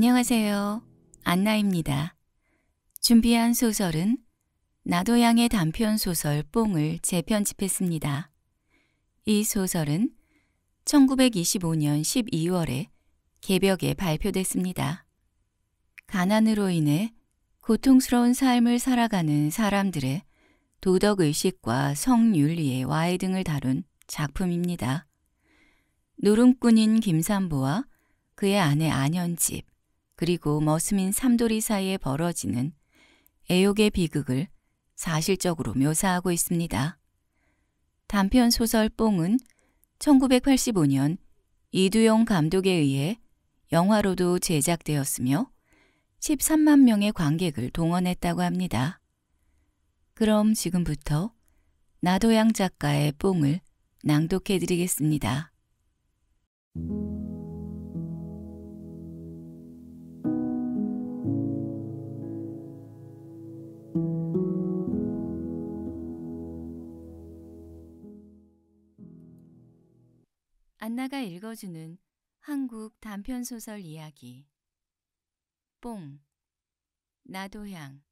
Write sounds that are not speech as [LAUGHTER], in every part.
안녕하세요. 안나입니다. 준비한 소설은 나도양의 단편 소설 뽕을 재편집했습니다. 이 소설은 1925년 12월에 개벽에 발표됐습니다. 가난으로 인해 고통스러운 삶을 살아가는 사람들의 도덕의식과 성윤리의 와해 등을 다룬 작품입니다. 노름꾼인 김삼보와 그의 아내 안현집, 그리고 머스민 삼돌이 사이에 벌어지는 애욕의 비극을 사실적으로 묘사하고 있습니다. 단편 소설 뽕은 1985년 이두용 감독에 의해 영화로도 제작되었으며 13만 명의 관객을 동원했다고 합니다. 그럼 지금부터 나도양 작가의 뽕을 낭독해 드리겠습니다. 엄마가 읽어주는 한국 단편소설 이야기 뽕 나도향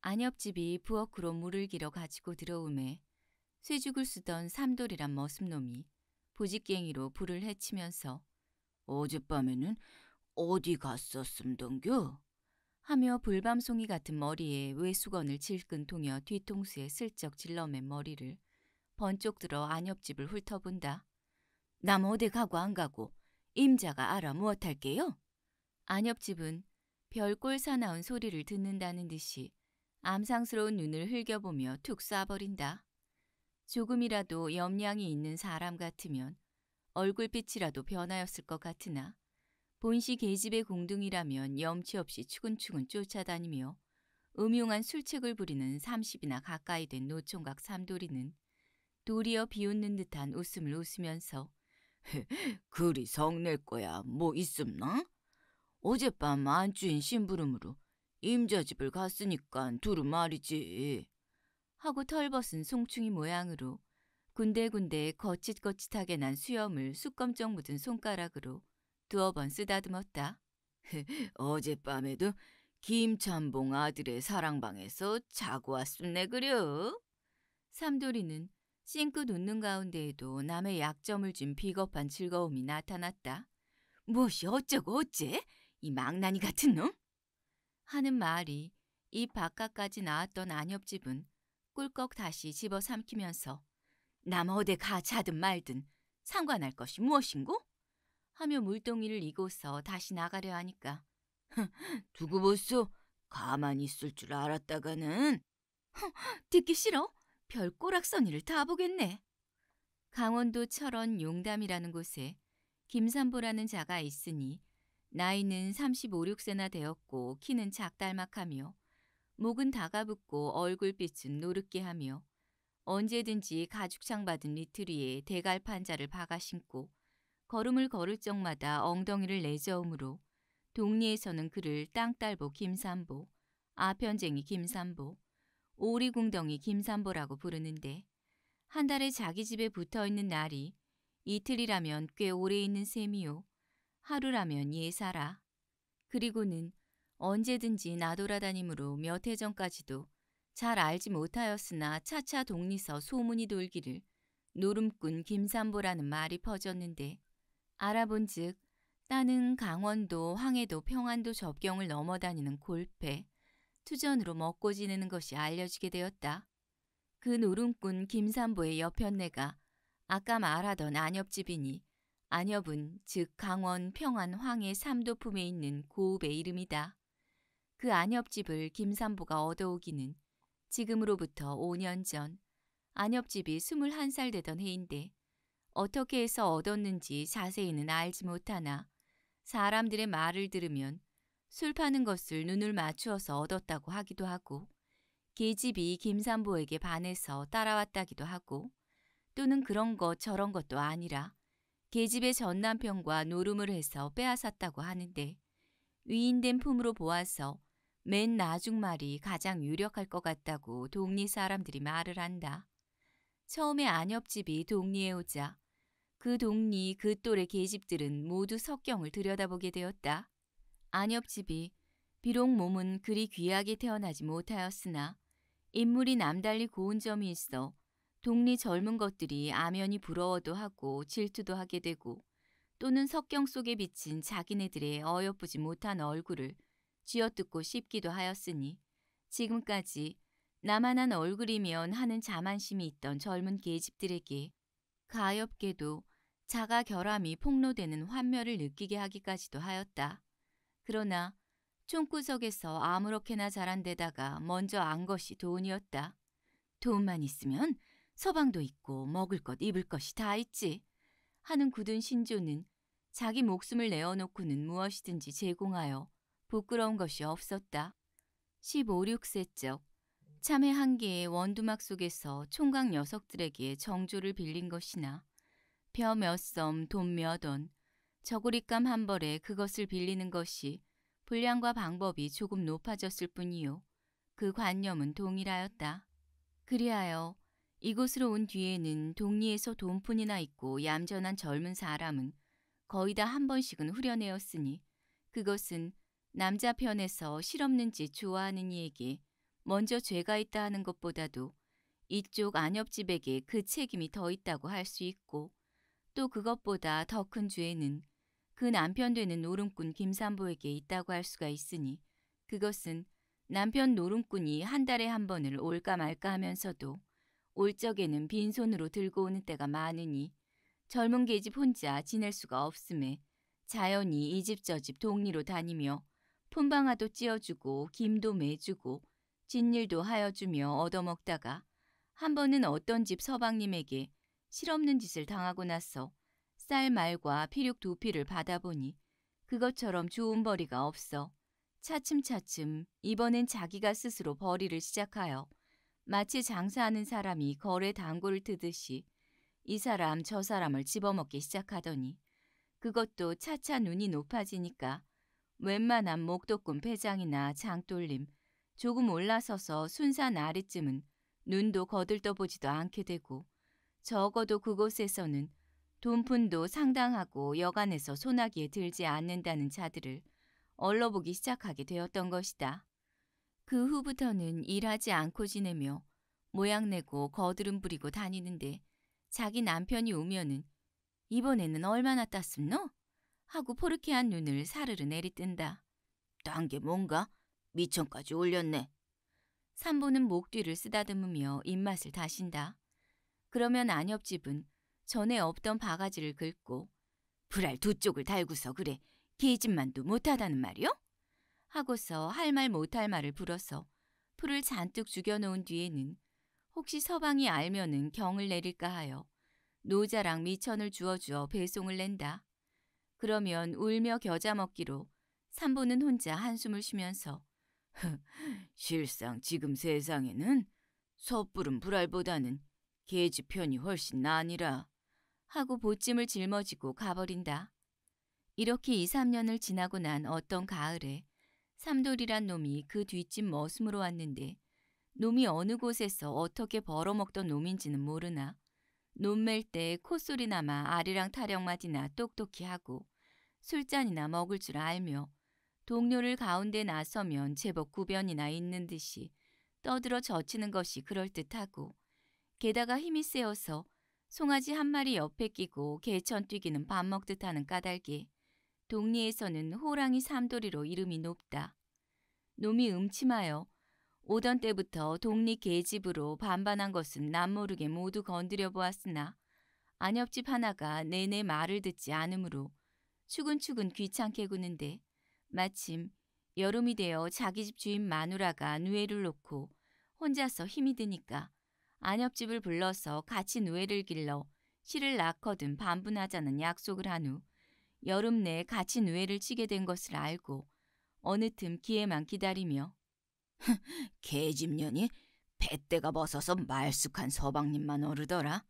안엽집이 부엌으로 물을 길어 가지고 들어오매 쇠죽을 쓰던 삼돌이란 머슴놈이 보직갱이로 불을 헤치면서 어젯밤에는 어디 갔었음던겨? 하며 불밤송이 같은 머리에 외수건을 질끈 통여 뒤통수에 슬쩍 질러맨 머리를 번쩍 들어 안옆집을 훑어본다. 남 어디 가고 안 가고 임자가 알아 무엇할게요? 안옆집은 별꼴 사나운 소리를 듣는다는 듯이 암상스러운 눈을 흘겨보며 툭 쏴버린다. 조금이라도 염량이 있는 사람 같으면 얼굴빛이라도 변하였을 것 같으나 본시 계집의 공둥이라면 염치없이 추근추근 쫓아다니며 음흉한 술책을 부리는 30이나 가까이 된 노총각 삼돌이는 도리어 비웃는 듯한 웃음을 웃으면서 [LAUGHS] 그리 성낼 거야 뭐 있음나? 어젯밤 안주인 심부름으로 임자 집을 갔으니까 두루 말이지. 하고 털벗은 송충이 모양으로 군데군데 거칫거칫하게 난 수염을 수검쩍 묻은 손가락으로 두어 번 쓰다듬었다. [LAUGHS] 어젯밤에도 김찬봉 아들의 사랑방에서 자고 왔음네 그려. 삼돌이는 싱크눕는 가운데에도 남의 약점을 쥔 비겁한 즐거움이 나타났다. 무엇이 어쩌고 어째? 이 망나니 같은 놈? 하는 말이 이 바깥까지 나왔던 안엽집은 꿀꺽 다시 집어삼키면서 남 어디 가 자든 말든 상관할 것이 무엇인고? 하며 물동이를 이고서 다시 나가려 하니까 두고 보소 가만히 있을 줄 알았다가는 듣기 싫어 별꼬락선이를타 보겠네. 강원도 철원 용담이라는 곳에 김삼보라는 자가 있으니 나이는 35, 6세나 되었고 키는 작달막하며 목은 다가붙고 얼굴빛은 노릇게 하며 언제든지 가죽창 받은 니트 위에 대갈판자를 박아 신고 걸음을 걸을 적마다 엉덩이를 내저음으로 동리에서는 그를 땅딸보 김삼보, 아편쟁이 김삼보, 오리궁덩이 김삼보라고 부르는데 한 달에 자기 집에 붙어있는 날이 이틀이라면 꽤 오래 있는 셈이요. 하루라면 예사라. 그리고는 언제든지 나돌아다니므로 몇 해 전까지도 잘 알지 못하였으나 차차 동리서 소문이 돌기를 노름꾼 김삼보라는 말이 퍼졌는데 알아본 즉 따는 강원도, 황해도, 평안도 접경을 넘어다니는 골패, 투전으로 먹고 지내는 것이 알려지게 되었다. 그 노름꾼 김삼보의 여편네가 아까 말하던 안엽집이니 안엽은 즉 강원 평안 황해 삼도품에 있는 고읍의 이름이다. 그 안엽집을 김삼보가 얻어오기는 지금으로부터 5년 전 안엽집이 21살 되던 해인데 어떻게 해서 얻었는지 자세히는 알지 못하나 사람들의 말을 들으면 술 파는 것을 눈을 맞추어서 얻었다고 하기도 하고 계집이 김산보에게 반해서 따라왔다기도 하고 또는 그런 것 저런 것도 아니라 계집의 전남편과 노름을 해서 빼앗았다고 하는데 위인된 품으로 보아서 맨 나중 말이 가장 유력할 것 같다고 동리 사람들이 말을 한다. 처음에 안협집이 동리에 오자 그 동리 그 또래 계집들은 모두 석경을 들여다보게 되었다. 안엽집이 비록 몸은 그리 귀하게 태어나지 못하였으나 인물이 남달리 고운 점이 있어 동리 젊은 것들이 아면이 부러워도 하고 질투도 하게 되고 또는 석경 속에 비친 자기네들의 어여쁘지 못한 얼굴을 쥐어뜯고 싶기도 하였으니 지금까지 나만한 얼굴이면 하는 자만심이 있던 젊은 계집들에게 가엾게도 자가 결함이 폭로되는 환멸을 느끼게 하기까지도 하였다. 그러나 총구석에서 아무렇게나 자란 데다가 먼저 안 것이 돈이었다. 돈만 있으면 서방도 있고 먹을 것 입을 것이 다 있지. 하는 굳은 신조는 자기 목숨을 내어놓고는 무엇이든지 제공하여 부끄러운 것이 없었다. 15, 6세적 참외 한 개의 원두막 속에서 총각 녀석들에게 정조를 빌린 것이나 벼 몇 섬, 돈몇 원, 저고리감 한 벌에 그것을 빌리는 것이 분량과 방법이 조금 높아졌을 뿐이요. 그 관념은 동일하였다. 그리하여 이곳으로 온 뒤에는 동리에서 돈푼이나 있고 얌전한 젊은 사람은 거의 다 한 번씩은 후련해였으니 그것은 남자 편에서 실없는 지 좋아하는 이에게 먼저 죄가 있다 하는 것보다도 이쪽 안협집에게그 책임이 더 있다고 할 수 있고 또 그것보다 더 큰 죄는 그 남편 되는 노름꾼 김삼보에게 있다고 할 수가 있으니 그것은 남편 노름꾼이 한 달에 한 번을 올까 말까 하면서도 올 적에는 빈손으로 들고 오는 때가 많으니 젊은 계집 혼자 지낼 수가 없음에 자연히 이 집 저 집 동리로 다니며 품방아도 찧어주고 김도 매주고 진일도 하여주며 얻어먹다가 한 번은 어떤 집 서방님에게 실없는 짓을 당하고 나서 쌀 말과 피륙 두 피를 받아보니 그것처럼 좋은 벌이가 없어 차츰차츰 이번엔 자기가 스스로 벌이를 시작하여 마치 장사하는 사람이 거래 당구를 트듯이 이 사람 저 사람을 집어먹기 시작하더니 그것도 차차 눈이 높아지니까 웬만한 목도꾼 폐장이나 장돌림 조금 올라서서 순산 아래쯤은 눈도 거들떠보지도 않게 되고 적어도 그곳에서는 돈푼도 상당하고 여간에서 소나기에 들지 않는다는 자들을 얼러보기 시작하게 되었던 것이다. 그 후부터는 일하지 않고 지내며 모양내고 거드름 부리고 다니는데 자기 남편이 오면은 이번에는 얼마나 땄음노? 하고 포르케한 눈을 사르르 내리뜬다. 딴게 뭔가? 미천까지 올렸네. 삼보는 목 뒤를 쓰다듬으며 입맛을 다신다. 그러면 안옆집은 전에 없던 바가지를 긁고 불알 두 쪽을 달구서 그래 계집만도 못하다는 말이요? 하고서 할 말 못할 말을 불어서 풀을 잔뜩 죽여놓은 뒤에는 혹시 서방이 알면은 경을 내릴까 하여 노자랑 미천을 주어주어 배송을 낸다. 그러면 울며 겨자 먹기로 삼보는 혼자 한숨을 쉬면서 실상 지금 세상에는 섣부른 불알보다는 계집편이 훨씬 나니라. 하고 보찜을 짊어지고 가버린다. 이렇게 2, 3년을 지나고 난 어떤 가을에 삼돌이란 놈이 그 뒷집 머슴으로 왔는데 놈이 어느 곳에서 어떻게 벌어먹던 놈인지는 모르나 놈맬 때 콧소리나마 아리랑 타령마디나 똑똑히 하고 술잔이나 먹을 줄 알며 동료를 가운데 나서면 제법 구변이나 있는 듯이 떠들어 젖히는 것이 그럴듯하고 게다가 힘이 세어서 송아지 한 마리 옆에 끼고 개천 뛰기는 밥 먹듯 하는 까닭에 동리에서는 호랑이 삼돌이로 이름이 높다. 놈이 음침하여 오던 때부터 동리 개집으로 반반한 것은 남모르게 모두 건드려 보았으나 안엽집 하나가 내내 말을 듣지 않으므로 추근추근 귀찮게 구는데 마침 여름이 되어 자기 집 주인 마누라가 누에를 놓고 혼자서 힘이 드니까 안옆집을 불러서 같이 노예를 길러 실을 낳거든 반분하자는 약속을 한 후 여름 내에 같이 노예를 치게 된 것을 알고 어느 틈 기회만 기다리며 개집년이 [LAUGHS] 배때가 벗어서 말쑥한 서방님만 오르더라.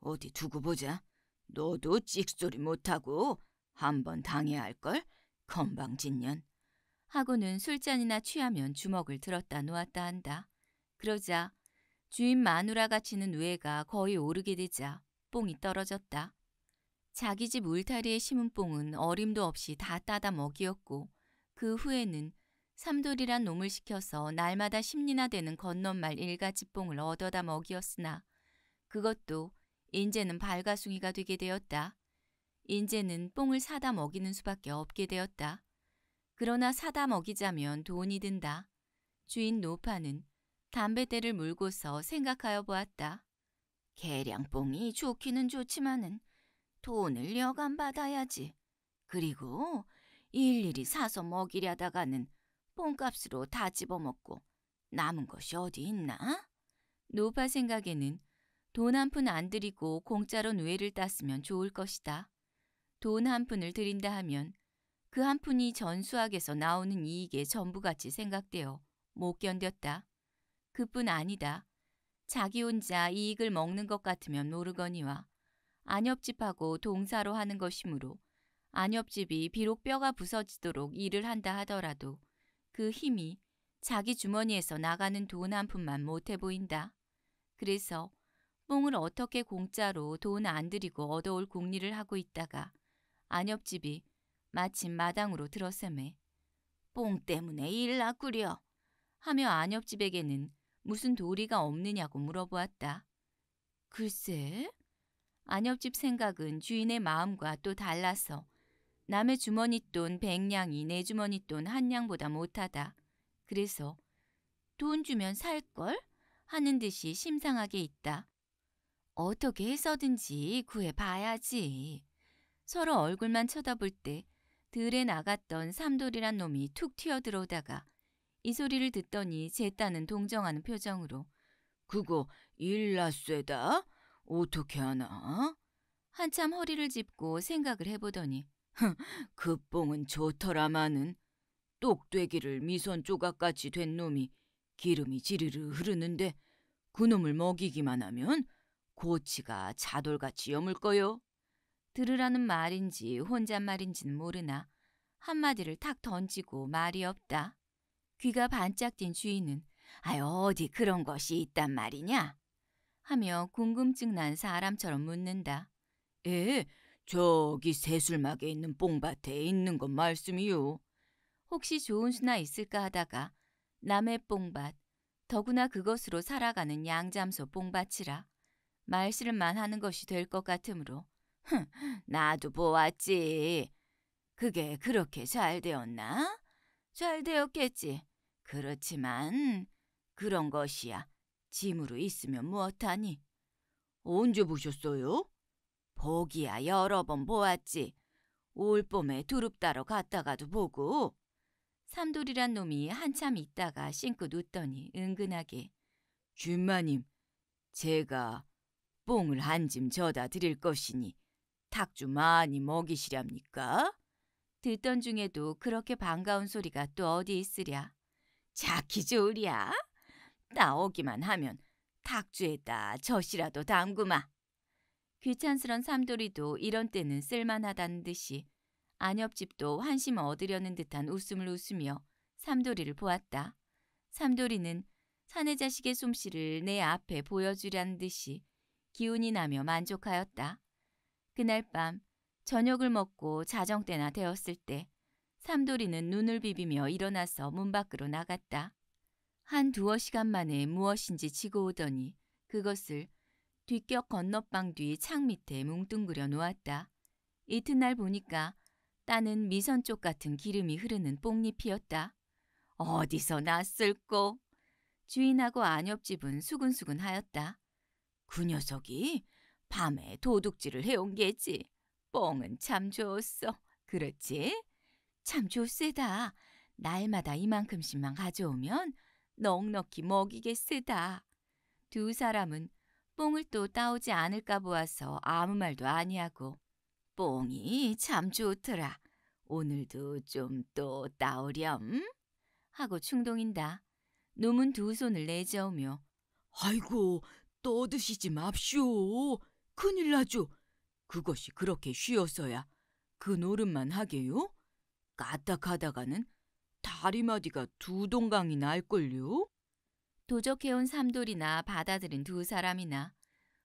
어디 두고 보자. 너도 찍소리 못하고 한번 당해야 할걸? 건방진년. 하고는 술잔이나 취하면 주먹을 들었다 놓았다 한다. 그러자 주인 마누라가 치는 우가 거의 오르게 되자 뽕이 떨어졌다. 자기 집 울타리에 심은 뽕은 어림도 없이 다 따다 먹이었고 그 후에는 삼돌이란 놈을 시켜서 날마다 십리나 되는 건넌말 일가지 뽕을 얻어다 먹이었으나 그것도 인제는 발가숭이가 되게 되었다. 인제는 뽕을 사다 먹이는 수밖에 없게 되었다. 그러나 사다 먹이자면 돈이 든다. 주인 노파는 담배대를 물고서 생각하여 보았다. 계량뽕이 좋기는 좋지만은 돈을 여간 받아야지. 그리고 일일이 사서 먹이려다가는 뽕값으로 다 집어먹고 남은 것이 어디 있나? 노파 생각에는 돈 한 푼 안 들이고 공짜로 뇌를 땄으면 좋을 것이다. 돈 한 푼을 들인다 하면 그 한 푼이 전수학에서 나오는 이익의 전부같이 생각되어 못 견뎠다. 그뿐 아니다. 자기 혼자 이익을 먹는 것 같으면 모르거니와 안협집하고 동사로 하는 것이므로 안협집이 비록 뼈가 부서지도록 일을 한다 하더라도 그 힘이 자기 주머니에서 나가는 돈 한 푼만 못해 보인다. 그래서 뽕을 어떻게 공짜로 돈 안 들이고 얻어올 공리를 하고 있다가 안협집이 마침 마당으로 들었음에뽕 때문에 일났구려 하며 안협집에게는 무슨 도리가 없느냐고 물어보았다. 글쎄, 안엽집 생각은 주인의 마음과 또 달라서 남의 주머니돈 백냥이 내 주머니돈 한냥보다 못하다. 그래서 돈 주면 살걸? 하는 듯이 심상하게 있다. 어떻게 해서든지 구해봐야지. 서로 얼굴만 쳐다볼 때 들에 나갔던 삼돌이란 놈이 툭 튀어들어오다가 이 소리를 듣더니 제 딸은 동정하는 표정으로 그거 일라쇠다? 어떻게 하나? 한참 허리를 짚고 생각을 해보더니 그 뽕은 좋더라마는 똑되기를 미선 조각같이 된 놈이 기름이 지르르 흐르는데 그놈을 먹이기만 하면 고치가 자돌같이 여물 거요. 들으라는 말인지 혼잣말인지는 모르나 한마디를 탁 던지고 말이 없다. 귀가 반짝 뛴 주인은 아유 어디 그런 것이 있단 말이냐? 하며 궁금증 난 사람처럼 묻는다. 에, 저기 새술막에 있는 뽕밭에 있는 것 말씀이요. 혹시 좋은 수나 있을까 하다가 남의 뽕밭, 더구나 그것으로 살아가는 양잠소 뽕밭이라 말실만 하는 것이 될 것 같으므로 흥, 나도 보았지. 그게 그렇게 잘 되었나? 잘 되었겠지. 그렇지만 그런 것이야 짐으로 있으면 무엇하니? 언제 보셨어요? 보기야 여러 번 보았지. 올 봄에 두릅 따러 갔다가도 보고. 삼돌이란 놈이 한참 있다가 싱긋 웃더니 은근하게 준마님, 제가 뽕을 한 짐 져다 드릴 것이니 탁주 많이 먹이시렵니까? 듣던 중에도 그렇게 반가운 소리가 또 어디 있으랴. 자키 조리야. 나오기만 하면 탁주에다 젖이라도 담구마. 귀찮스런 삼돌이도 이런 때는 쓸만하다는 듯이 안옆집도 한심 얻으려는 듯한 웃음을 웃으며 삼돌이를 보았다. 삼돌이는 사내 자식의 솜씨를 내 앞에 보여주려는 듯이 기운이 나며 만족하였다. 그날 밤 저녁을 먹고 자정 때나 되었을 때 삼돌이는 눈을 비비며 일어나서 문 밖으로 나갔다. 한 두어 시간 만에 무엇인지 치고 오더니 그것을 뒷격 건너방 뒤 창 밑에 뭉뚱그려 놓았다. 이튿날 보니까 따는 미선 쪽 같은 기름이 흐르는 뽕잎이었다. 어디서 났을꼬? 주인하고 안옆집은 수근수근 하였다. 그 녀석이 밤에 도둑질을 해온 게지. 뽕은 참 좋았어. 그렇지? 참 좋세다. 날마다 이만큼씩만 가져오면 넉넉히 먹이겠세다. 두 사람은 뽕을 또 따오지 않을까 보아서 아무 말도 아니하고 뽕이 참 좋더라. 오늘도 좀 또 따오렴 하고 충동인다. 놈은 두 손을 내저으며 아이고 또드시지 맙시오. 큰일 나죠. 그것이 그렇게 쉬어서야 그 노릇만 하게요. 까딱하다가는 다리마디가 두 동강이 날걸요? 도적해온 삼돌이나 받아들인 두 사람이나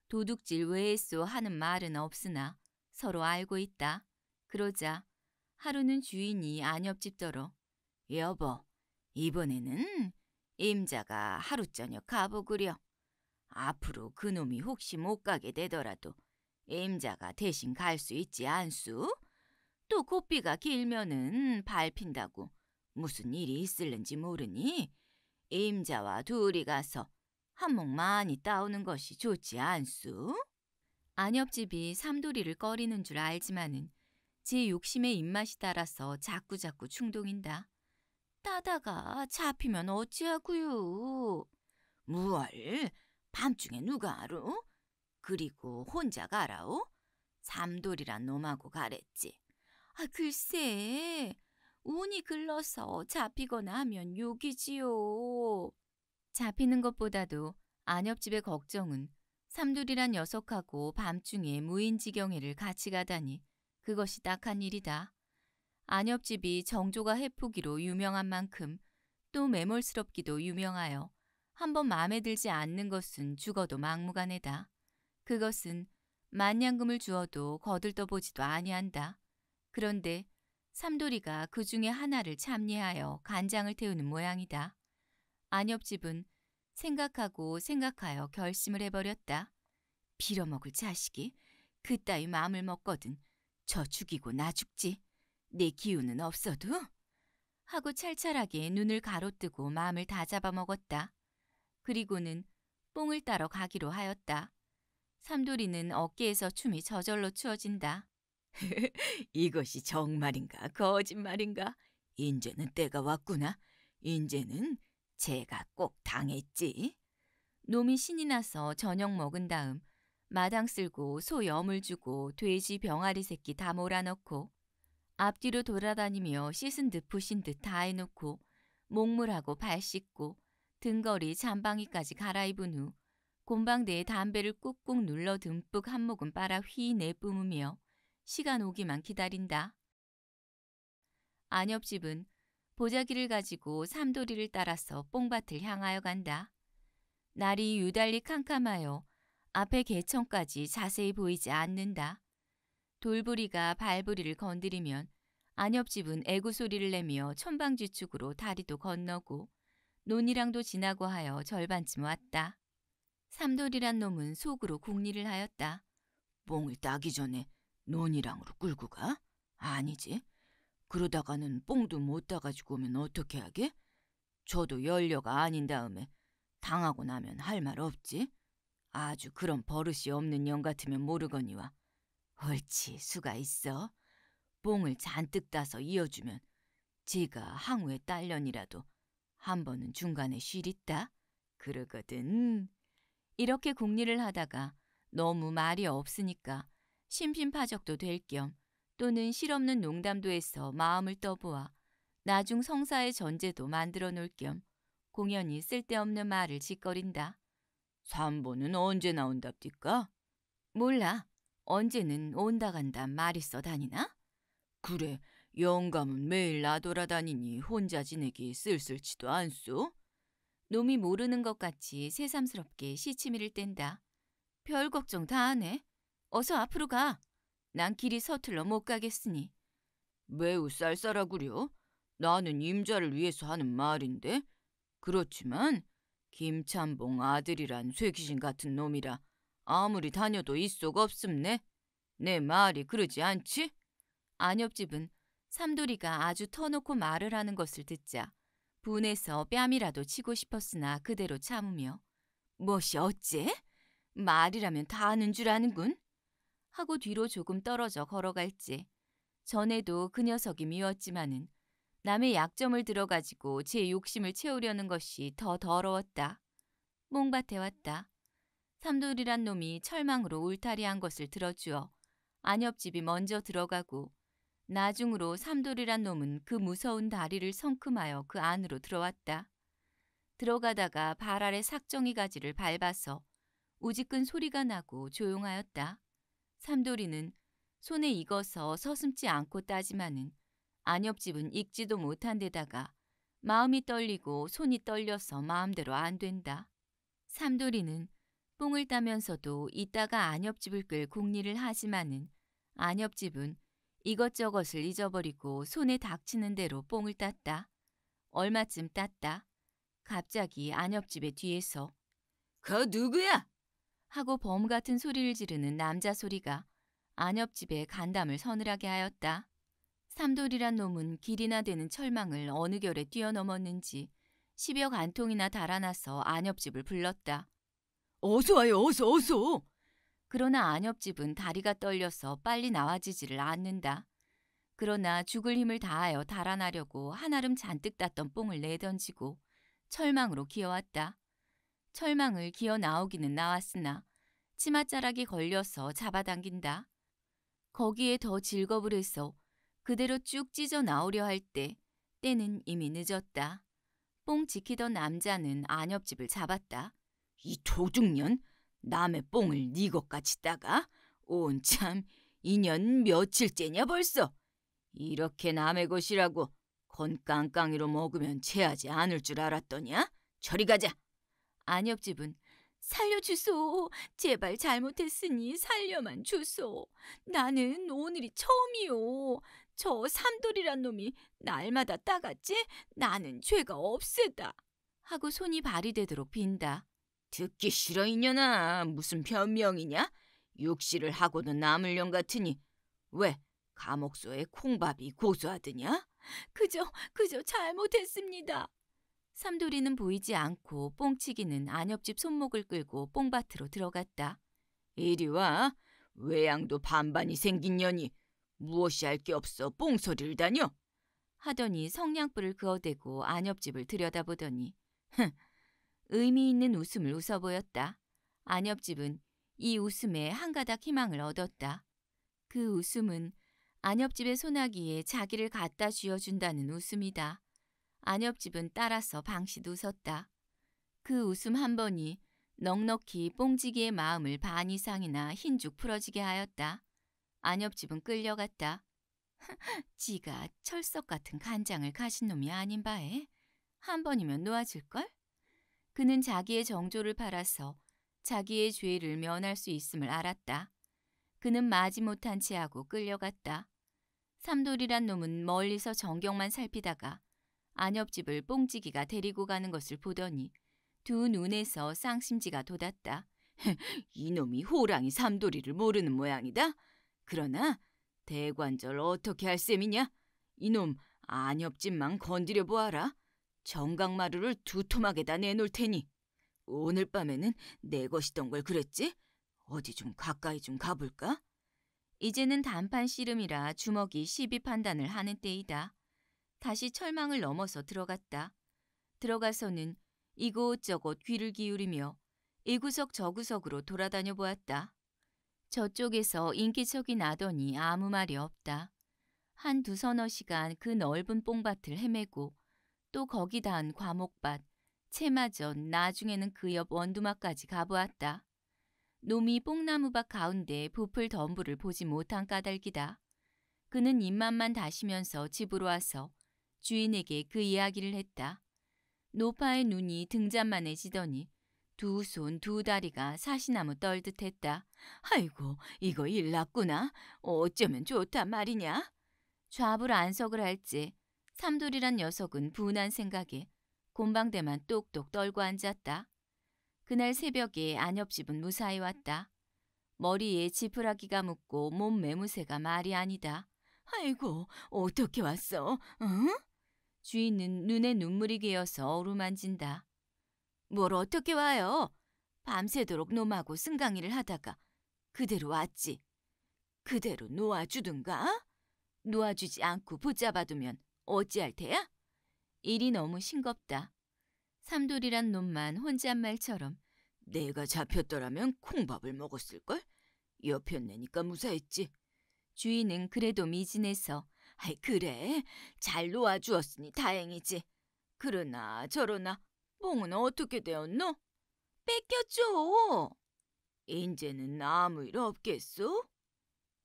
도둑질 외에쏘 하는 말은 없으나 서로 알고 있다. 그러자 하루는 주인이 안옆집더러 여보, 이번에는 임자가 하루 저녁 가보구려. 앞으로 그놈이 혹시 못 가게 되더라도 임자가 대신 갈 수 있지 않수? 또고삐가 길면은 밟힌다고 무슨 일이 있을는지 모르니 임자와 둘이 가서 한몫 많이 따오는 것이 좋지 않수? 안엽집이 삼돌이를 꺼리는 줄 알지만은 제 욕심의 입맛이 따라서 자꾸자꾸 충동인다. 따다가 잡히면 어찌하구요. 무얼? 밤중에 누가 알아? 그리고 혼자 가라오? 삼돌이란 놈하고 가랬지. 아, 글쎄. 운이 글러서 잡히거나 하면 욕이지요. 잡히는 것보다도 안옆집의 걱정은 삼둘이란 녀석하고 밤중에 무인지경회를 같이 가다니 그것이 딱한 일이다. 안옆집이 정조가 해포기로 유명한 만큼 또 매몰스럽기도 유명하여 한번 마음에 들지 않는 것은 죽어도 막무가내다. 그것은 만냥금을 주어도 거들떠보지도 아니한다. 그런데 삼돌이가 그 중에 하나를 참례하여 간장을 태우는 모양이다. 안엽집은 생각하고 생각하여 결심을 해버렸다. 빌어먹을 자식이 그 따위 마음을 먹거든 저 죽이고 나 죽지. 내 기운은 없어도? 하고 찰찰하게 눈을 가로뜨고 마음을 다 잡아먹었다. 그리고는 뽕을 따러 가기로 하였다. 삼돌이는 어깨에서 춤이 저절로 추어진다. [LAUGHS] 이것이 정말인가 거짓말인가? 인제는 때가 왔구나. 인제는 제가 꼭 당했지. 놈이 신이 나서 저녁 먹은 다음 마당 쓸고 소 염을 주고 돼지 병아리 새끼 다 몰아넣고 앞뒤로 돌아다니며 씻은 듯푸신듯 다 해놓고 목물하고 발 씻고 등거리 잠방이까지 갈아입은 후 곰방대에 담배를 꾹꾹 눌러 듬뿍 한 모금 빨아 휘 내뿜으며 시간 오기만 기다린다. 안엽집은 보자기를 가지고 삼도리를 따라서 뽕밭을 향하여 간다. 날이 유달리 캄캄하여 앞에 개천까지 자세히 보이지 않는다. 돌부리가 발부리를 건드리면 안엽집은 애구 소리를 내며 천방지축으로 다리도 건너고 논이랑도 지나고 하여 절반쯤 왔다. 삼돌이란 놈은 속으로 궁리를 하였다. 뽕을 따기 전에 논이랑으로 끌고 가? 아니지. 그러다가는 뽕도 못 따가지고 오면 어떻게 하게? 저도 연료가 아닌 다음에 당하고 나면 할 말 없지. 아주 그런 버릇이 없는 년 같으면 모르거니와. 옳지, 수가 있어. 뽕을 잔뜩 따서 이어주면 지가 항우의 딸년이라도 한 번은 중간에 쉴 있다. 그러거든. 이렇게 궁리를 하다가 너무 말이 없으니까 심신파적도 될 겸 또는 실없는 농담도 해서 마음을 떠보아 나중 성사의 전제도 만들어 놓을 겸 공연히 쓸데없는 말을 짓거린다. 3번은 언제 나온답디까? 몰라. 언제는 온다 간다 말 있어 다니나? 그래, 영감은 매일 나돌아다니니 혼자 지내기 쓸쓸치도 않소? 놈이 모르는 것 같이 새삼스럽게 시치미를 뗀다. 별 걱정 다 하네. 어서 앞으로 가. 난 길이 서툴러 못 가겠으니. 매우 쌀쌀하구려. 나는 임자를 위해서 하는 말인데. 그렇지만 김찬봉 아들이란 쇠귀신 같은 놈이라 아무리 다녀도 이속 없음네. 내 말이 그러지 않지? 안엽집은 삼돌이가 아주 터놓고 말을 하는 것을 듣자 분해서 뺨이라도 치고 싶었으나 그대로 참으며 무엇이 어째? 말이라면 다 아는 줄 아는군. 하고 뒤로 조금 떨어져 걸어갈지 전에도 그 녀석이 미웠지만은 남의 약점을 들어가지고 제 욕심을 채우려는 것이 더 더러웠다. 몽밭에 왔다. 삼돌이란 놈이 철망으로 울타리한 것을 들어주어 안협집이 먼저 들어가고 나중으로 삼돌이란 놈은 그 무서운 다리를 성큼하여 그 안으로 들어왔다. 들어가다가 발 아래 삭정이 가지를 밟아서 우지끈 소리가 나고 조용하였다. 삼돌이는 손에 익어서 서슴지 않고 따지마는 안엽집은 익지도 못한 데다가 마음이 떨리고 손이 떨려서 마음대로 안 된다. 삼돌이는 뽕을 따면서도 이따가 안엽집을 끌 공리를 하지만은 안엽집은 이것저것을 잊어버리고 손에 닥치는 대로 뽕을 땄다. 얼마쯤 땄다. 갑자기 안엽집의 뒤에서 그 누구야? 하고 범 같은 소리를 지르는 남자 소리가 안옆집에 간담을 서늘하게 하였다. 삼돌이란 놈은 길이나 되는 철망을 어느 결에 뛰어넘었는지 십여 간통이나 달아나서 안옆집을 불렀다. 어서 와요 어서 어서! 그러나 안옆집은 다리가 떨려서 빨리 나와지지를 않는다. 그러나 죽을 힘을 다하여 달아나려고 한아름 잔뜩 땄던 뽕을 내던지고 철망으로 기어왔다. 철망을 기어 나오기는 나왔으나 치맛자락이 걸려서 잡아당긴다. 거기에 더 질겁을 해서 그대로 쭉 찢어 나오려 할 때 때는 이미 늦었다. 뽕 지키던 남자는 안옆집을 잡았다. 이 도중년 남의 뽕을 네 것까지 따가? 온 참 이년 며칠째냐 벌써? 이렇게 남의 것이라고 건깡깡이로 먹으면 체하지 않을 줄 알았더냐? 저리 가자. 안엽집은 살려주소. 제발 잘못했으니 살려만 주소. 나는 오늘이 처음이오저 삼돌이란 놈이 날마다 따갔지? 나는 죄가 없으다. 하고 손이 발이 되도록 빈다. 듣기 싫어 이년아. 무슨 변명이냐? 육시를 하고도 남을 년 같으니 왜 감옥소에 콩밥이 고소하드냐? 그저 그저 잘못했습니다. 삼돌이는 보이지 않고 뽕치기는 안옆집 손목을 끌고 뽕밭으로 들어갔다. 이리 와. 외양도 반반이 생긴 년이 무엇이 할 게 없어 뽕소리를 다녀. 하더니 성냥불을 그어대고 안옆집을 들여다보더니 흥, 의미 있는 웃음을 웃어 보였다. 안옆집은 이 웃음에 한 가닥 희망을 얻었다. 그 웃음은 안옆집의 소나기에 자기를 갖다 쥐어준다는 웃음이다. 안엽집은 따라서 방시도 웃었다. 그 웃음 한 번이 넉넉히 뽕지기의 마음을 반 이상이나 흰죽 풀어지게 하였다. 안엽집은 끌려갔다. [LAUGHS] 지가 철석 같은 간장을 가신 놈이 아닌 바에 한 번이면 놓아질걸? 그는 자기의 정조를 팔아서 자기의 죄를 면할 수 있음을 알았다. 그는 마지 못한 채하고 끌려갔다. 삼돌이란 놈은 멀리서 정경만 살피다가 안옆집을 뽕지기가 데리고 가는 것을 보더니 두 눈에서 쌍심지가 돋았다. [LAUGHS] 이놈이 호랑이 삼돌이를 모르는 모양이다. 그러나 대관절 어떻게 할 셈이냐? 이놈 안옆집만 건드려 보아라. 정강마루를 두툼하게다 내놓을 테니 오늘 밤에는 내 것이던 걸 그랬지? 어디 좀 가까이 좀 가볼까? 이제는 단판 씨름이라 주먹이 시비 판단을 하는 때이다. 다시 철망을 넘어서 들어갔다. 들어가서는 이곳저곳 귀를 기울이며 이구석 저구석으로 돌아다녀 보았다. 저쪽에서 인기척이 나더니 아무 말이 없다. 한 두서너 시간 그 넓은 뽕밭을 헤매고 또 거기 닿은 과목밭, 채마전 나중에는 그 옆 원두막까지 가보았다. 놈이 뽕나무밭 가운데 부풀 덤불을 보지 못한 까닭이다. 그는 입맛만 다시면서 집으로 와서 주인에게 그 이야기를 했다. 노파의 눈이 등잔만해지더니 두 손 두 다리가 사시나무 떨듯 했다. 아이고 이거 일났구나. 어쩌면 좋단 말이냐. 좌불 안석을 할지 삼돌이란 녀석은 분한 생각에 곤방대만 똑똑 떨고 앉았다. 그날 새벽에 안협집은 무사히 왔다. 머리에 지푸라기가 묻고 몸 매무새가 말이 아니다. 아이고 어떻게 왔어? 응? 주인은 눈에 눈물이 개어서 어루만진다. 뭘 어떻게 와요? 밤새도록 놈하고 승강이를 하다가 그대로 왔지. 그대로 놓아주든가? 놓아주지 않고 붙잡아두면 어찌할 테야? 일이 너무 싱겁다. 삼돌이란 놈만 혼잣말처럼 내가 잡혔더라면 콩밥을 먹었을걸? 옆에었내니까 무사했지. 주인은 그래도 미진해서 아이, 그래? 잘 놓아주었으니 다행이지. 그러나 저러나 봉은 어떻게 되었노? 뺏겼죠. 인제는 아무 일 없겠소?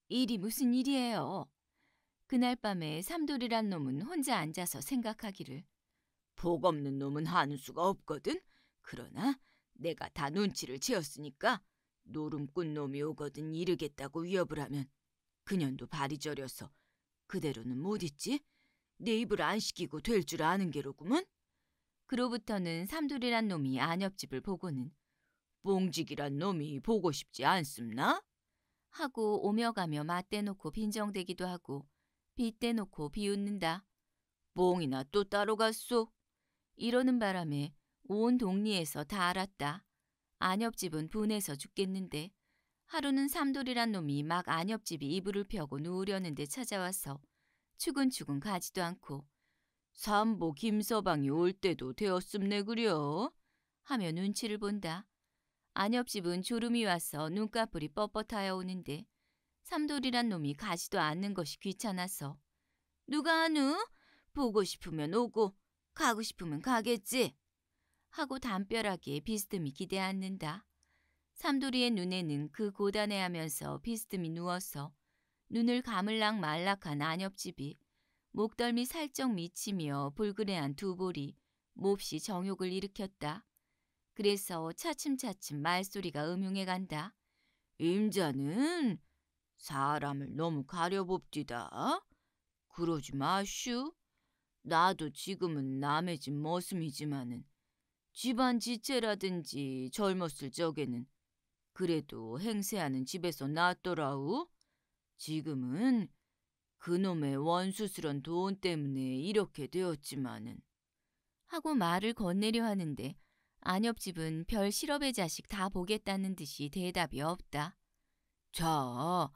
일이 무슨 일이에요? 그날 밤에 삼돌이란 놈은 혼자 앉아서 생각하기를 복 없는 놈은 하는 수가 없거든. 그러나 내가 다 눈치를 채었으니까 노름꾼 놈이 오거든 이르겠다고 위협을 하면 그년도 발이 저려서 그대로는 못 있지? 내 입을 안 시키고 될 줄 아는 게로구먼? 그로부터는 삼돌이란 놈이 안협집을 보고는 뽕직이란 놈이 보고 싶지 않습나? 하고 오며 가며 맞대놓고 빈정대기도 하고 빗대놓고 비웃는다. 뽕이나 또 따로 갔소? 이러는 바람에 온 동리에서 다 알았다. 안협집은 분해서 죽겠는데 하루는 삼돌이란 놈이 막안협집이 이불을 펴고 누우려는데 찾아와서 추근추근 가지도 않고 삼보 김서방이 올 때도 되었음네 그려 하며 눈치를 본다. 안협집은 졸음이 와서 눈꺼풀이 뻣뻣하여 오는데 삼돌이란 놈이 가지도 않는 것이 귀찮아서 누가 안 우? 보고 싶으면 오고 가고 싶으면 가겠지 하고 담벼락에 비스듬히 기대앉는다. 삼돌이의 눈에는 그 고단해하면서 비스듬히 누워서 눈을 감을락 말락한 안엽집이 목덜미 살짝 미치며 불그레한 두 볼이 몹시 정욕을 일으켰다. 그래서 차츰차츰 말소리가 음흉해 간다. 임자는 사람을 너무 가려봅디다. 그러지 마슈. 나도 지금은 남의 집 머슴이지만은 집안 지체라든지 젊었을 적에는 그래도 행세하는 집에서 낳더라우 지금은 그놈의 원수스런 돈 때문에 이렇게 되었지만은. 하고 말을 건네려 하는데 안엽집은 별 실업의 자식 다 보겠다는 듯이 대답이 없다. 자,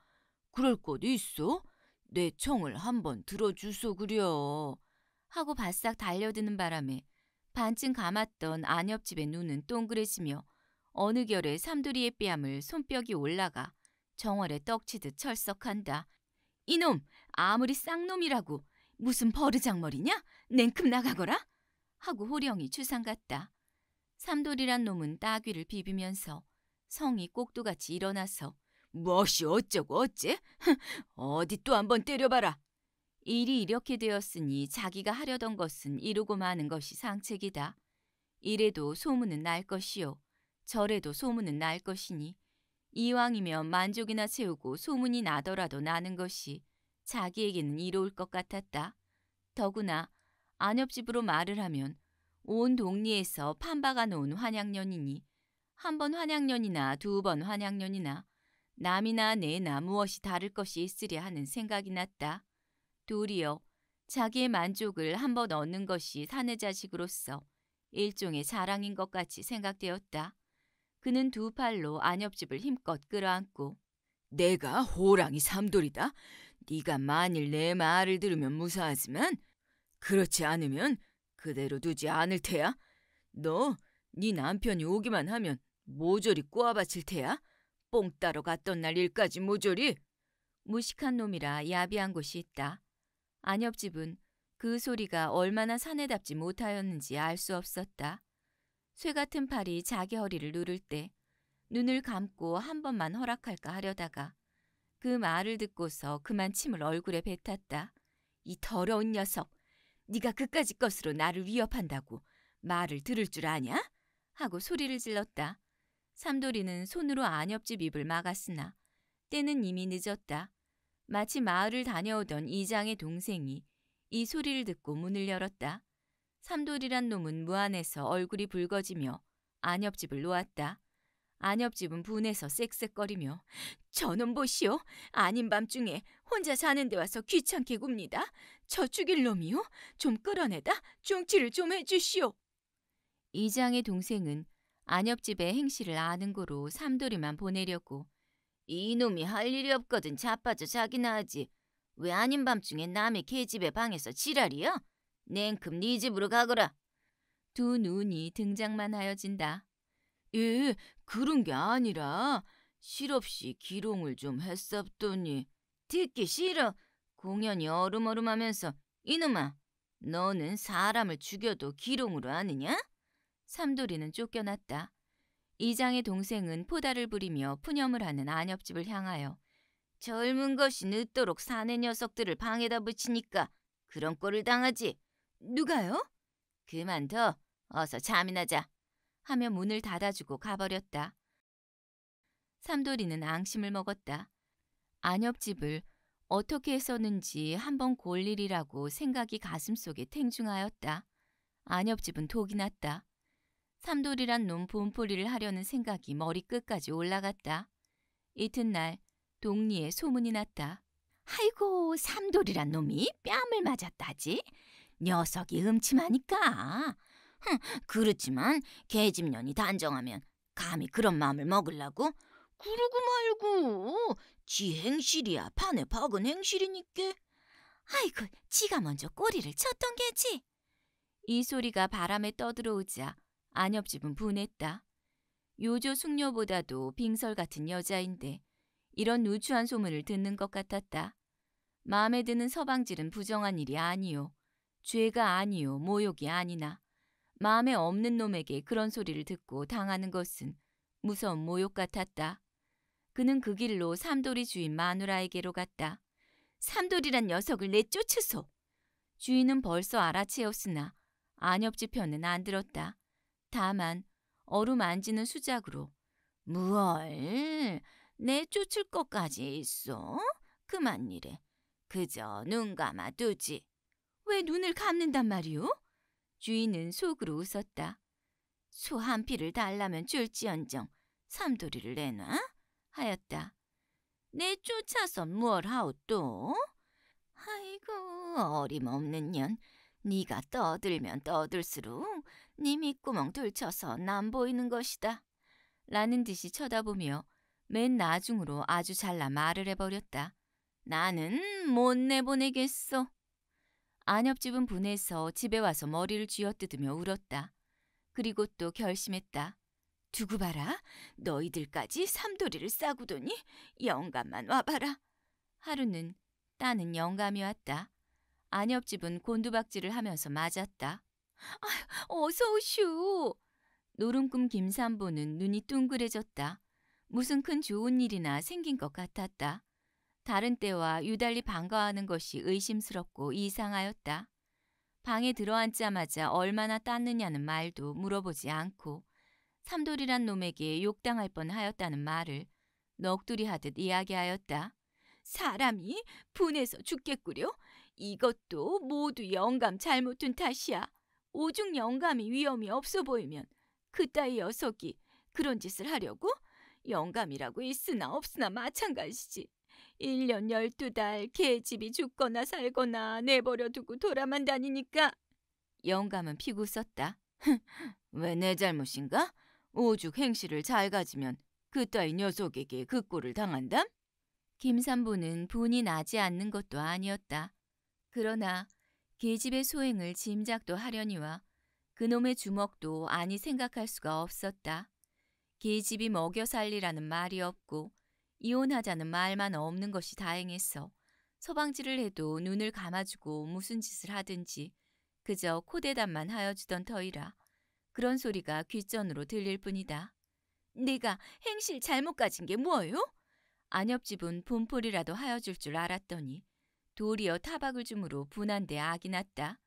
그럴 곳 있어? 내 청을 한번 들어주소 그려. 하고 바싹 달려드는 바람에 반쯤 감았던 안엽집의 눈은 동그랬으며 어느 결에 삼두리의 뺨을 손뼉이 올라가 정월에 떡치듯 철썩한다. 이놈 아무리 쌍놈이라고 무슨 버르장머리냐? 냉큼 나가거라? 하고 호령이 추상같다. 삼돌이란 놈은 따귀를 비비면서 성이 꼭두같이 일어나서 무엇이 어쩌고 어째? [LAUGHS] 어디 또 한번 때려봐라. 일이 이렇게 되었으니 자기가 하려던 것은 이루고 마는 것이 상책이다. 이래도 소문은 날것이오 절에도 소문은 날 것이니 이왕이면 만족이나 세우고 소문이 나더라도 나는 것이 자기에게는 이로울 것 같았다. 더구나 안협집으로 말을 하면 온 동리에서 판박아 놓은 환양년이니 한 번 환양년이나 두 번 환양년이나 남이나 내나 무엇이 다를 것이 있으리 하는 생각이 났다. 도리어 자기의 만족을 한 번 얻는 것이 사내 자식으로서 일종의 자랑인 것 같이 생각되었다. 그는 두 팔로 안옆집을 힘껏 끌어안고 내가 호랑이 삼돌이다. 네가 만일 내 말을 들으면 무사하지만 그렇지 않으면 그대로 두지 않을 테야. 너네 남편이 오기만 하면 모조리 꼬아바칠 테야. 뽕 따러 갔던 날 일까지 모조리. 무식한 놈이라 야비한 곳이 있다. 안옆집은 그 소리가 얼마나 사내답지 못하였는지 알 수 없었다. 쇠 같은 팔이 자기 허리를 누를 때 눈을 감고 한 번만 허락할까 하려다가 그 말을 듣고서 그만 침을 얼굴에 뱉었다. 이 더러운 녀석! 네가 그까지 것으로 나를 위협한다고 말을 들을 줄 아냐? 하고 소리를 질렀다. 삼돌이는 손으로 안옆집 입을 막았으나 때는 이미 늦었다. 마치 마을을 다녀오던 이장의 동생이 이 소리를 듣고 문을 열었다. 삼돌이란 놈은 무안해서 얼굴이 붉어지며 안엽집을 놓았다. 안엽집은 분해서 쌕쌕거리며 저놈 보시오. 아닌 밤중에 혼자 사는데 와서 귀찮게 굽니다. 저 죽일 놈이요. 좀 끌어내다 중치를 좀 해주시오. 이장의 동생은 안엽집의 행실을 아는 고로 삼돌이만 보내려고 이놈이 할 일이 없거든 자빠져 자기나 하지. 왜 아닌 밤중에 남의 계집애 방에서 지랄이야? 냉큼 네 집으로 가거라. 두 눈이 등장만 하여진다. 예, 그런 게 아니라 실없이 기롱을 좀 했었더니 듣기 싫어. 공연이 어름어름하면서 이놈아 너는 사람을 죽여도 기롱으로 아느냐? 삼돌이는 쫓겨났다. 이장의 동생은 포다를 부리며 푸념을 하는 안협집을 향하여 젊은 것이 늦도록 사는 녀석들을 방에다 붙이니까 그런 꼴을 당하지. 누가요? 그만둬. 어서 잠이나 자. 하며 문을 닫아주고 가버렸다. 삼돌이는 앙심을 먹었다. 안엽집을 어떻게 했었는지 한번 골 일이라고 생각이 가슴속에 탱중하였다. 안엽집은 독이 났다. 삼돌이란 놈분풀리를 하려는 생각이 머리끝까지 올라갔다. 이튿날 동리에 소문이 났다. 아이고 삼돌이란 놈이 뺨을 맞았다지. 녀석이 음침하니까. 흥, 그렇지만 개집년이 단정하면 감히 그런 마음을 먹으려고? 그러고 말고 지 행실이야 판에 박은 행실이니까. 아이고, 지가 먼저 꼬리를 쳤던 게지. 이 소리가 바람에 떠들어오자 안엽집은 분했다. 요조 숙녀보다도 빙설 같은 여자인데 이런 누추한 소문을 듣는 것 같았다. 마음에 드는 서방질은 부정한 일이 아니오 죄가 아니요 모욕이 아니나 마음에 없는 놈에게 그런 소리를 듣고 당하는 것은 무서운 모욕 같았다. 그는 그 길로 삼돌이 주인 마누라에게로 갔다. 삼돌이란 녀석을 내쫓으소. 주인은 벌써 알아채었으나 안엽지 편은 안 들었다. 다만 얼음 안지는 수작으로 무얼 내쫓을 것까지 있어? 그만 이래. 그저 눈 감아두지. 왜 눈을 감는단 말이오? 주인은 속으로 웃었다. 소한 피를 달라면 줄지언정 삼돌이를 내놔? 하였다. 내 쫓아서 무얼 하오 또? 아이고 어림없는 년 네가 떠들면 떠들수록 네 밑구멍 들쳐서 남 보이는 것이다. 라는 듯이 쳐다보며 맨 나중으로 아주 잘라 말을 해버렸다. 나는 못 내보내겠소. 안옆집은 분해서 집에 와서 머리를 쥐어뜯으며 울었다. 그리고 또 결심했다. 두고 봐라. 너희들까지 삼돌이를 싸구더니 영감만 와봐라. 하루는 따는 영감이 왔다. 안옆집은 곤두박질을 하면서 맞았다. 아 어서 오슈. 노름꿈 김삼보는 눈이 둥그레졌다. 무슨 큰 좋은 일이나 생긴 것 같았다. 다른 때와 유달리 반가워하는 것이 의심스럽고 이상하였다. 방에 들어앉자마자 얼마나 땄느냐는 말도 물어보지 않고 삼돌이란 놈에게 욕당할 뻔하였다는 말을 넋두리 하듯 이야기하였다. 사람이 분해서 죽겠구려? 이것도 모두 영감 잘못 둔 탓이야. 오죽 영감이 위험이 없어 보이면 그따위 녀석이 그런 짓을 하려고? 영감이라고 있으나 없으나 마찬가지지. 1년 12달 개집이 죽거나 살거나 내버려 두고 돌아만 다니니까 영감은 피구 썼다. [LAUGHS] 왜 내 잘못인가? 오죽 행실을 잘 가지면 그따위 녀석에게 그 꼴을 당한다김삼부는 분이 나지 않는 것도 아니었다. 그러나 계집의 소행을 짐작도 하려니와 그놈의 주먹도 아니 생각할 수가 없었다. 계집이 먹여 살리라는 말이 없고 이혼하자는 말만 없는 것이 다행했어. 소방지를 해도 눈을 감아주고 무슨 짓을 하든지 그저 코대답만 하여주던 터이라 그런 소리가 귓전으로 들릴 뿐이다. 네가 행실 잘못 가진 게 뭐요? 안엽집은 분풀이라도 하여줄 줄 알았더니 도리어 타박을 주므로 분한데 악이 났다.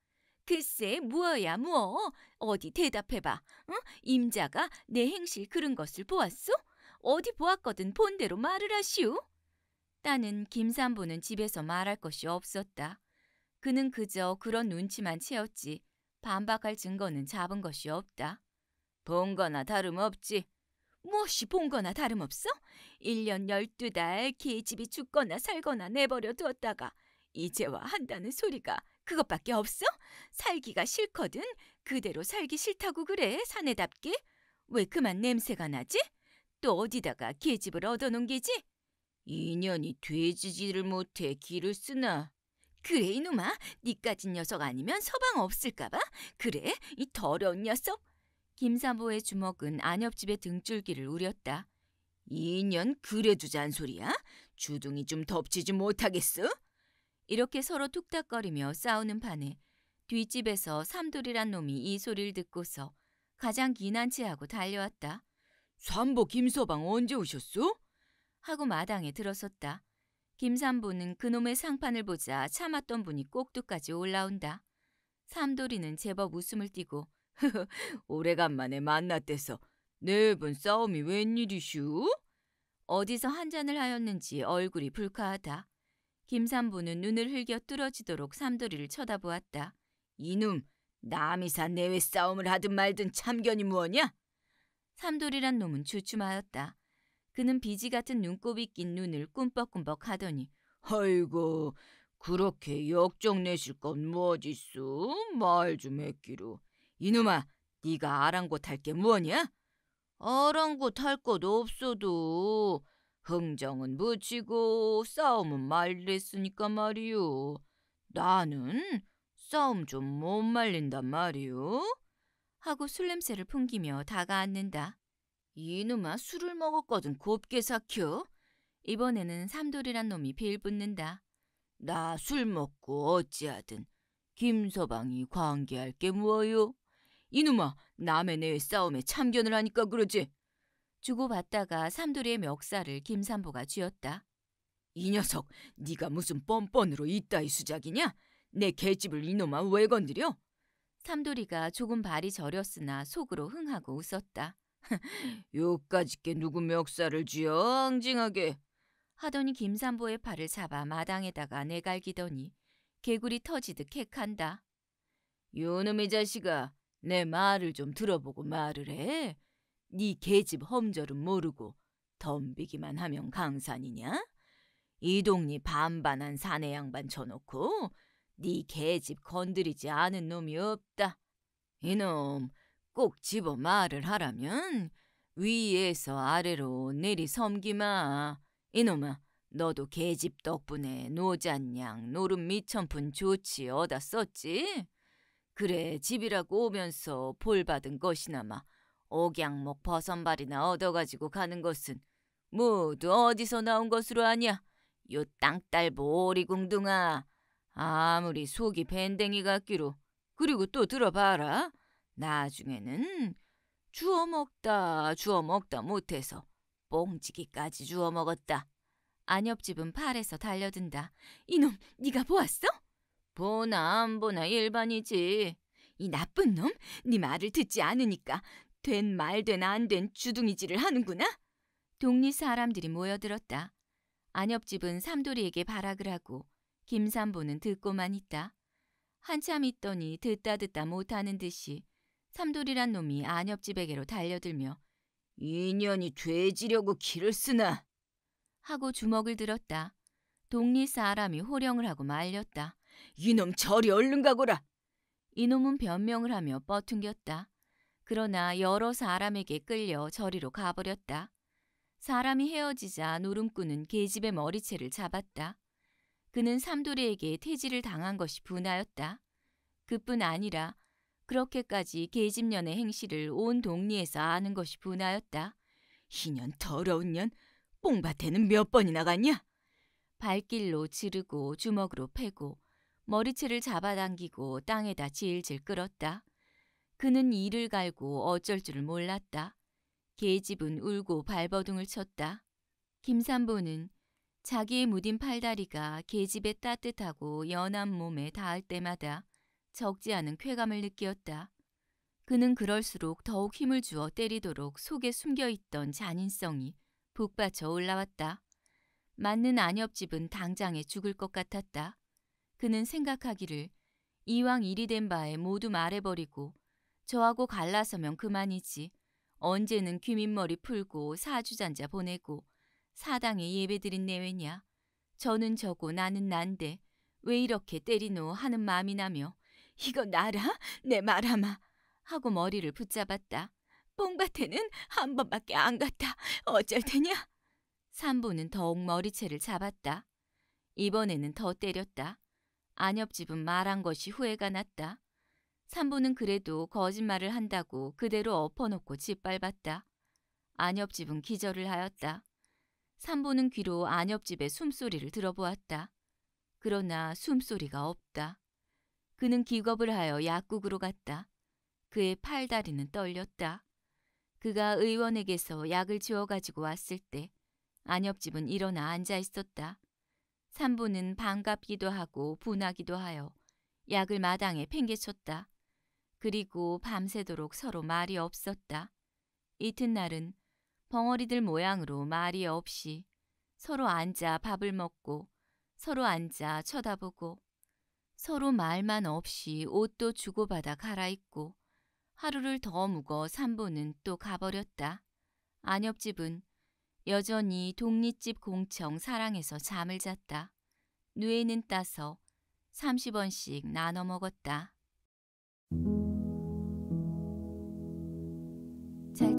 글쎄 뭐야 뭐 어디 대답해봐. 응? 임자가 내 행실 그런 것을 보았소? 어디 보았거든 본대로 말을 하시오. 딸는 김삼보는 집에서 말할 것이 없었다. 그는 그저 그런 눈치만 채웠지 반박할 증거는 잡은 것이 없다. 본 거나 다름없지. 무엇이 본 거나 다름없어? 1년 12달 계집이 죽거나 살거나 내버려 두었다가 이제와 한다는 소리가 그것밖에 없어? 살기가 싫거든. 그대로 살기 싫다고 그래, 사내답게. 왜 그만 냄새가 나지? 또 어디다가 계집을 얻어놓은 게지? 인연이 돼지지를 못해 길을 쓰나. 그래 이놈아, 니까진 녀석 아니면 서방 없을까봐? 그래, 이 더러운 녀석? 김사보의 주먹은 안옆집의 등줄기를 우렸다. 인연 그래도 잔소리야? 주둥이 좀 덮치지 못하겠어? 이렇게 서로 툭닥거리며 싸우는 판에 뒷집에서 삼돌이란 놈이 이 소리를 듣고서 가장 기난치하고 달려왔다. 삼보 김서방 언제 오셨소? 하고 마당에 들어섰다. 김삼보는 그놈의 상판을 보자 참았던 분이 꼭두까지 올라온다. 삼돌이는 제법 웃음을 띠고 흐흐 [LAUGHS] 오래간만에 만났대서 네분 싸움이 웬일이슈? 어디서 한잔을 하였는지 얼굴이 불쾌하다. 김삼보는 눈을 흘겨 뚫어지도록 삼돌이를 쳐다보았다. 이놈 남이사 내외 싸움을 하든 말든 참견이 뭐냐? 삼돌이란 놈은 주춤하였다. 그는 비지 같은 눈곱이 낀 눈을 꿈뻑꿈뻑 하더니 아이고 그렇게 역정 내실 건 뭐지수? 말좀 했기로. 이놈아 네가 아랑곳할 게 뭐냐? 아랑곳할 것 없어도 흥정은 붙이고 싸움은 말렸으니까 말이오 나는 싸움 좀 못 말린단 말이오 하고 술 냄새를 풍기며 다가앉는다. 이놈아 술을 먹었거든 곱게 삭혀. 이번에는 삼돌이란 놈이 빌붙는다. 나 술 먹고 어찌하든 김서방이 관계할 게 뭐요? 이놈아 남의 내 싸움에 참견을 하니까 그러지. 주고받다가 삼돌이의 멱살을 김삼보가 쥐었다. 이 녀석, 네가 무슨 뻔뻔으로 이따위 수작이냐? 내계집을 이놈아 왜 건드려? 탐돌이가 조금 발이 저렸으나 속으로 흥하고 웃었다. 요까짓게 [LAUGHS] 누구 멱살을 쥐어 앙증하게 하더니 김삼보의 팔을 잡아 마당에다가 내갈기더니 개구리 터지듯 캑한다. 요놈의 자식아 내 말을 좀 들어보고 말을 해. 네 계집 험절은 모르고 덤비기만 하면 강산이냐? 이동리 반반한 사내 양반 쳐놓고 네 개집 건드리지 않은 놈이 없다. 이놈 꼭 집어 말을 하라면 위에서 아래로 내리 섬기마. 이놈아 너도 개집 덕분에 노잔양 노름 미천푼 좋지 얻어 썼지? 그래 집이라고 오면서 볼받은 것이나마 억양목 버선발이나 얻어가지고 가는 것은 모두 어디서 나온 것으로 아냐? 요 땅딸보 오리궁둥아 아무리 속이 밴댕이 같기로 그리고 또 들어봐라. 나중에는 주워 먹다 주워 먹다 못해서 뽕지기까지 주워 먹었다. 안옆집은 팔에서 달려든다. 이놈, 네가 보았어? 보나 안 보나 일반이지. 이 나쁜 놈, 네 말을 듣지 않으니까 된말된안 된 주둥이질을 하는구나. 동리 사람들이 모여들었다. 안옆집은 삼돌이에게 발악을 하고 김삼보는 듣고만 있다. 한참 있더니 듣다 듣다 못하는 듯이 삼돌이란 놈이 안협집에게로 달려들며 인연이 죄지려고 길을 쓰나 하고 주먹을 들었다. 동리 사람이 호령을 하고 말렸다. 이놈 저리 얼른 가거라. 이놈은 변명을 하며 뻗퉁겼다. 그러나 여러 사람에게 끌려 저리로 가버렸다. 사람이 헤어지자 노름꾼은 계집의 머리채를 잡았다. 그는 삼돌이에게 퇴지를 당한 것이 분하였다. 그뿐 아니라 그렇게까지 계집년의 행실을 온 동리에서 아는 것이 분하였다. 희년 더러운 년 뽕밭에는 몇 번이나 갔냐? 발길로 지르고 주먹으로 패고 머리채를 잡아당기고 땅에다 질질 끌었다. 그는 이를 갈고 어쩔 줄을 몰랐다. 계집은 울고 발버둥을 쳤다. 김삼보는 자기의 무딘 팔다리가 계집의 따뜻하고 연한 몸에 닿을 때마다 적지 않은 쾌감을 느꼈다. 그는 그럴수록 더욱 힘을 주어 때리도록 속에 숨겨있던 잔인성이 북받쳐 올라왔다. 맞는 안엽집은 당장에 죽을 것 같았다. 그는 생각하기를 이왕 일이 된 바에 모두 말해버리고 저하고 갈라서면 그만이지. 언제는 귀민머리 풀고 사주잔자 보내고 사당에 예배드린 내외냐? 저는 저고 나는 난데 왜 이렇게 때리노 하는 마음이 나며 이거 나라? 내 말아마 하고 머리를 붙잡았다. 뽕밭에는 한 번밖에 안 갔다. 어쩔 테냐? 삼부는 더욱 머리채를 잡았다. 이번에는 더 때렸다. 안엽집은 말한 것이 후회가 났다. 삼부는 그래도 거짓말을 한다고 그대로 엎어놓고 짓밟았다. 안엽집은 기절을 하였다. 삼보는 귀로 안엽집의 숨소리를 들어보았다. 그러나 숨소리가 없다. 그는 기겁을 하여 약국으로 갔다. 그의 팔다리는 떨렸다. 그가 의원에게서 약을 지어 가지고 왔을 때안엽집은 일어나 앉아 있었다. 삼보는 반갑기도 하고 분하기도 하여 약을 마당에 팽개쳤다. 그리고 밤새도록 서로 말이 없었다. 이튿날은 벙어리들 모양으로 말이 없이 서로 앉아 밥을 먹고 서로 앉아 쳐다보고 서로 말만 없이 옷도 주고받아 갈아입고 하루를 더 묵어 산보는 또 가버렸다. 안엽집은 여전히 독립집 공청 사랑에서 잠을 잤다. 뇌는 따서 30원씩 나눠 먹었다.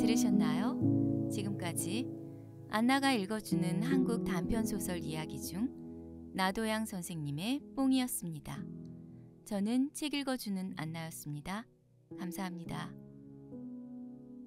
들으셨나요? 지금까지 안나가 읽어주는 한국 단편 소설 이야기 중 나도양 선생님의 뽕이었습니다. 저는 책 읽어주는 안나였습니다. 감사합니다.